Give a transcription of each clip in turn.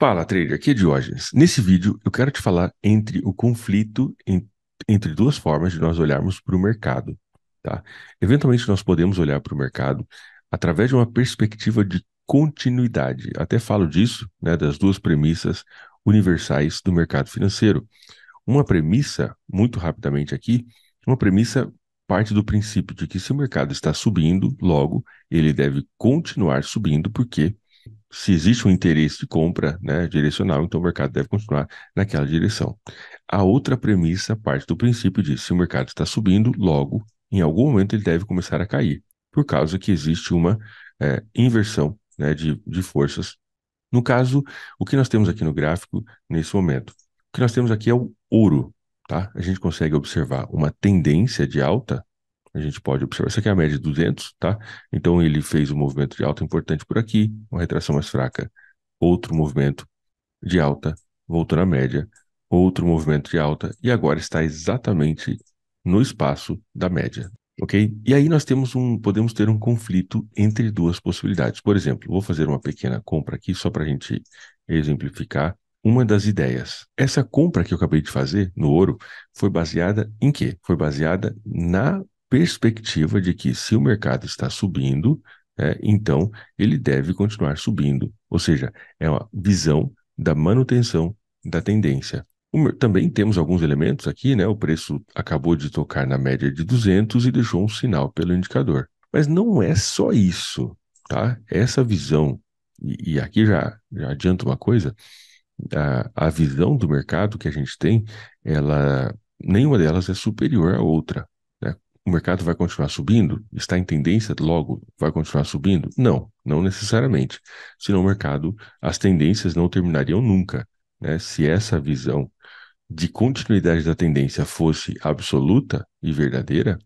Fala, trader, aqui é Diógenes. Nesse vídeo eu quero te falar entre o conflito em, entre duas formas de nós olharmos para o mercado. Tá? Eventualmente nós podemos olhar para o mercado através de uma perspectiva de continuidade. Até falo disso, né, das duas premissas universais do mercado financeiro. Uma premissa, muito rapidamente aqui, uma premissa parte do princípio de que se o mercado está subindo, logo ele deve continuar subindo, porque quê? se existe um interesse de compra né, direcional, então o mercado deve continuar naquela direção. A outra premissa parte do princípio de se o mercado está subindo, logo, em algum momento ele deve começar a cair, por causa que existe uma é, inversão né, de, de forças. No caso, o que nós temos aqui no gráfico, nesse momento? O que nós temos aqui é o ouro. Tá? A gente consegue observar uma tendência de alta a gente pode observar, isso aqui é a média de 200, tá? Então ele fez um movimento de alta importante por aqui, uma retração mais fraca, outro movimento de alta, voltou na média, outro movimento de alta e agora está exatamente no espaço da média, ok? E aí nós temos um, podemos ter um conflito entre duas possibilidades. Por exemplo, vou fazer uma pequena compra aqui só para a gente exemplificar uma das ideias. Essa compra que eu acabei de fazer no ouro foi baseada em quê? Foi baseada na perspectiva de que se o mercado está subindo, é, então ele deve continuar subindo. Ou seja, é uma visão da manutenção da tendência. também temos alguns elementos aqui, né? O preço acabou de tocar na média de 200 e deixou um sinal pelo indicador. Mas não é só isso, tá? Essa visão, e, e aqui já, já adianto uma coisa, a, a visão do mercado que a gente tem, ela nenhuma delas é superior à outra o mercado vai continuar subindo? Está em tendência, logo vai continuar subindo? Não, não necessariamente. Senão o mercado, as tendências não terminariam nunca. Né? Se essa visão de continuidade da tendência fosse absoluta e verdadeira,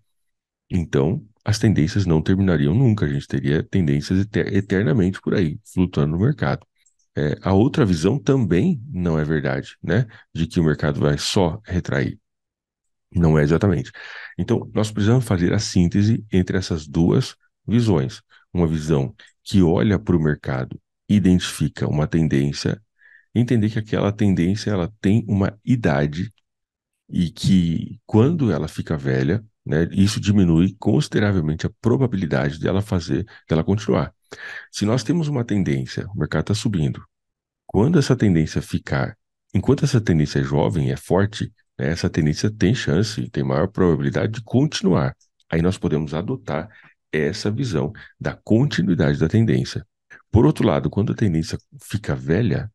então as tendências não terminariam nunca. A gente teria tendências eternamente por aí, flutuando no mercado. É, a outra visão também não é verdade, né? De que o mercado vai só retrair. Não é exatamente. Então, nós precisamos fazer a síntese entre essas duas visões. Uma visão que olha para o mercado, identifica uma tendência, entender que aquela tendência ela tem uma idade e que quando ela fica velha, né, isso diminui consideravelmente a probabilidade dela fazer, dela continuar. Se nós temos uma tendência, o mercado está subindo. Quando essa tendência ficar, enquanto essa tendência é jovem, é forte, né, essa tendência tem chance, tem maior probabilidade de continuar. Aí nós podemos adotar essa visão da continuidade da tendência. Por outro lado, quando a tendência fica velha,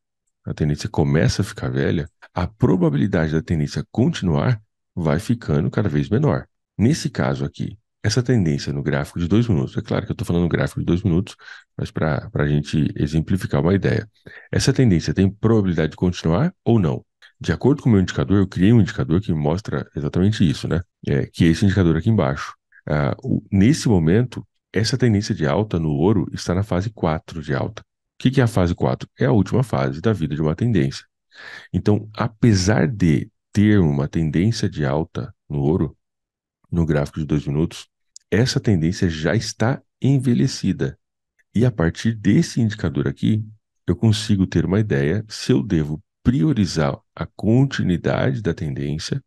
a tendência começa a ficar velha, a probabilidade da tendência continuar vai ficando cada vez menor. Nesse caso aqui, essa tendência no gráfico de dois minutos, é claro que eu estou falando no gráfico de dois minutos, mas para a gente exemplificar uma ideia, essa tendência tem probabilidade de continuar ou não? De acordo com o meu indicador, eu criei um indicador que mostra exatamente isso, né? É, que é esse indicador aqui embaixo. Ah, o, nesse momento, essa tendência de alta no ouro está na fase 4 de alta. O que, que é a fase 4? É a última fase da vida de uma tendência. Então, apesar de ter uma tendência de alta no ouro, no gráfico de dois minutos, essa tendência já está envelhecida. E a partir desse indicador aqui, eu consigo ter uma ideia se eu devo priorizar a continuidade da tendência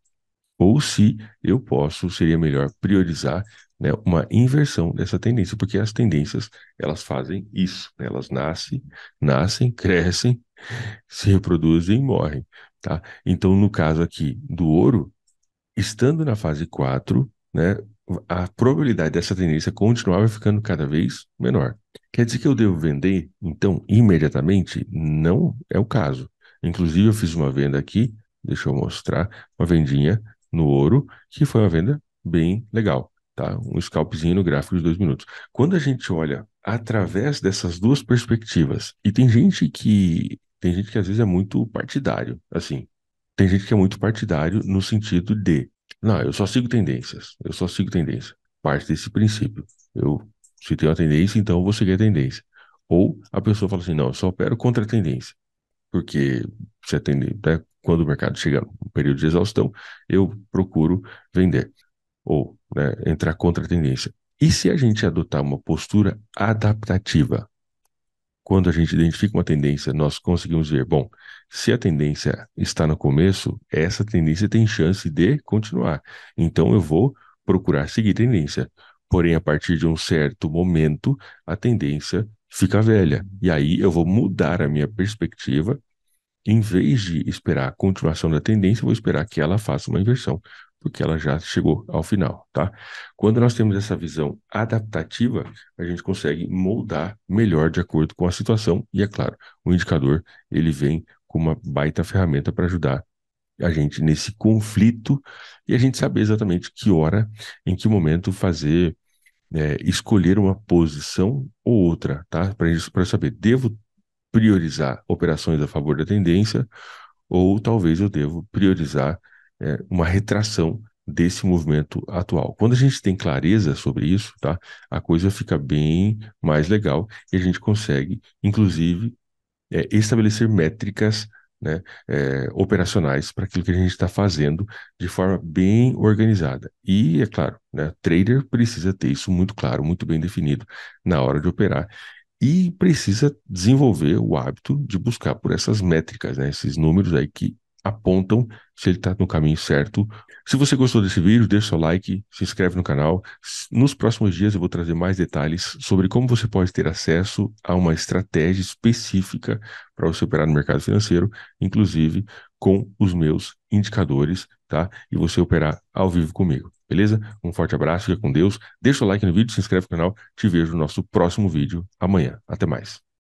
ou se eu posso, seria melhor priorizar né, uma inversão dessa tendência, porque as tendências elas fazem isso, né? elas nascem, nascem, crescem, se reproduzem e morrem. Tá? Então, no caso aqui do ouro, estando na fase 4, né, a probabilidade dessa tendência continuar vai ficando cada vez menor. Quer dizer que eu devo vender, então, imediatamente? Não é o caso. Inclusive, eu fiz uma venda aqui, deixa eu mostrar, uma vendinha no ouro, que foi uma venda bem legal, tá? Um scalpzinho no gráfico de dois minutos. Quando a gente olha através dessas duas perspectivas, e tem gente que tem gente que às vezes é muito partidário, assim. Tem gente que é muito partidário no sentido de, não, eu só sigo tendências, eu só sigo tendência. Parte desse princípio. Eu se tem uma tendência, então eu vou seguir a tendência. Ou a pessoa fala assim, não, eu só opero contra a tendência porque você atende né, quando o mercado chega um período de exaustão, eu procuro vender ou né, entrar contra a tendência. E se a gente adotar uma postura adaptativa? Quando a gente identifica uma tendência, nós conseguimos ver, bom, se a tendência está no começo, essa tendência tem chance de continuar. Então eu vou procurar seguir tendência. Porém, a partir de um certo momento, a tendência fica velha. E aí eu vou mudar a minha perspectiva. Em vez de esperar a continuação da tendência, vou esperar que ela faça uma inversão, porque ela já chegou ao final, tá? Quando nós temos essa visão adaptativa, a gente consegue moldar melhor de acordo com a situação. E é claro, o indicador ele vem com uma baita ferramenta para ajudar a gente nesse conflito e a gente saber exatamente que hora, em que momento fazer é, escolher uma posição ou outra, tá? Para isso, para saber, devo priorizar operações a favor da tendência ou talvez eu devo priorizar é, uma retração desse movimento atual. Quando a gente tem clareza sobre isso, tá? A coisa fica bem mais legal e a gente consegue, inclusive, é, estabelecer métricas né, é, operacionais para aquilo que a gente está fazendo de forma bem organizada. E, é claro, né, trader precisa ter isso muito claro, muito bem definido na hora de operar e precisa desenvolver o hábito de buscar por essas métricas, né, esses números aí que apontam se ele está no caminho certo. Se você gostou desse vídeo, deixa seu like, se inscreve no canal. Nos próximos dias eu vou trazer mais detalhes sobre como você pode ter acesso a uma estratégia específica para você operar no mercado financeiro, inclusive com os meus indicadores, tá? E você operar ao vivo comigo, beleza? Um forte abraço, fica com Deus. Deixa o like no vídeo, se inscreve no canal. Te vejo no nosso próximo vídeo amanhã. Até mais.